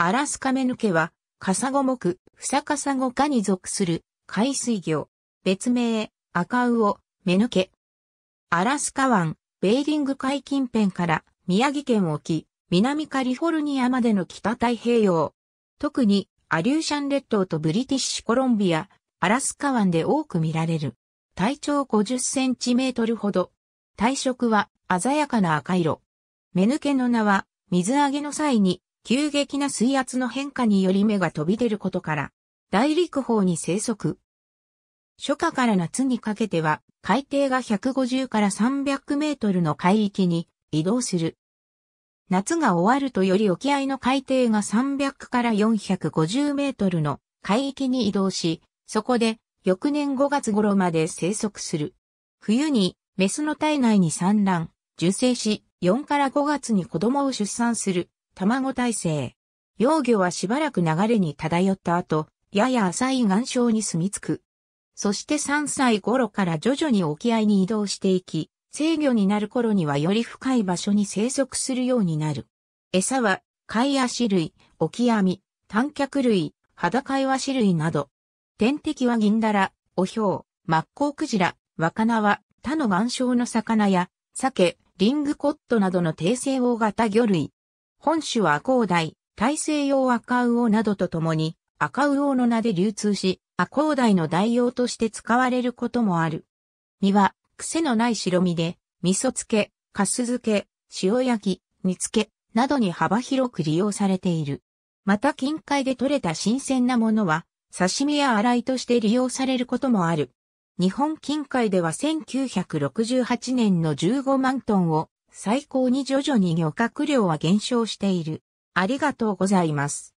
アラスカメヌケは、カサゴ目、フサカサゴ科に属する海水魚。別名、アカウオ、メヌケ。アラスカ湾、ベーリング海近辺から宮城県沖、南カリフォルニアまでの北太平洋。特に、アリューシャン列島とブリティッシュコロンビア、アラスカ湾で多く見られる。体長50センチメートルほど。体色は鮮やかな赤色。目抜けの名は、水揚げの際に急激な水圧の変化により芽が飛び出ることから、大陸方に生息。初夏から夏にかけては、海底が150から300メートルの海域に移動する。夏が終わるとより沖合の海底が300から450メートルの海域に移動し、そこで翌年5月頃まで生息する。冬にメスの体内に産卵、受精し、4から5月に子供を出産する。卵耐性。幼魚はしばらく流れに漂った後、やや浅い岩礁に住み着く。そして3歳頃から徐々に沖合に移動していき、制御になる頃にはより深い場所に生息するようになる。餌は、貝足類、オキアミ、短脚類、裸岩種類など。天敵は銀だら、オヒョウ、マッコウクジラ、若は、他の岩礁の魚や、鮭、リングコットなどの低正。王型魚類。本種は赤ウ大、大西洋赤魚などとともに、赤魚の名で流通し、赤ウ大の代用として使われることもある。身は、癖のない白身で、味噌漬け、かす漬け、塩焼き、煮付け、などに幅広く利用されている。また近海で採れた新鮮なものは、刺身や洗いとして利用されることもある。日本近海では1968年の15万トンを最高に徐々に漁獲量は減少している。ありがとうございます。